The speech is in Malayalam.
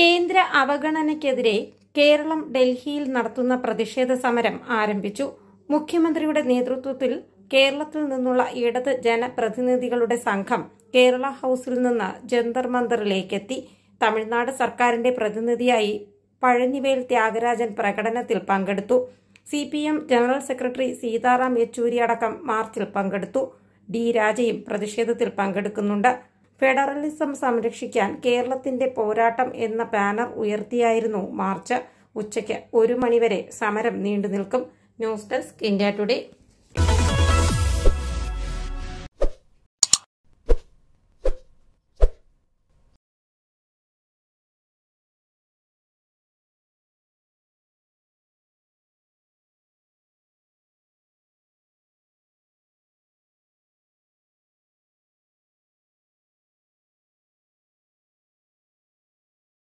കേന്ദ്ര അവഗണനയ്ക്കെതിരെ കേരളം ഡൽഹിയിൽ നടത്തുന്ന പ്രതിഷേധ സമരം ആരംഭിച്ചു മുഖ്യമന്ത്രിയുടെ നേതൃത്വത്തിൽ കേരളത്തിൽ നിന്നുള്ള ഇടത് ജനപ്രതിനിധികളുടെ സംഘം കേരള ഹൌസിൽ നിന്ന് ജന്തർ മന്ദറിലേക്കെത്തി തമിഴ്നാട് സർക്കാരിന്റെ പ്രതിനിധിയായി പഴനിവേൽ ത്യാഗരാജൻ പ്രകടനത്തിൽ പങ്കെടുത്തു C P M general secretary Sitaram Yechury അടക്കം മാർച്ചിൽ പങ്കെടുത്തു ഡി രാജയും പ്രതിഷേധത്തിൽ പങ്കെടുക്കുന്നുണ്ട് ഫെഡറലിസം സംരക്ഷിക്കാൻ കേരളത്തിന്റെ പോരാട്ടം എന്ന ബാനർ ഉയർത്തിയായിരുന്നു മാർച്ച് ഉച്ചയ്ക്ക് ഒരു മണിവരെ സമരം നീണ്ടു നിൽക്കും ന്യൂസ് ഡെസ്ക് ഇന്ത്യ ടുഡേ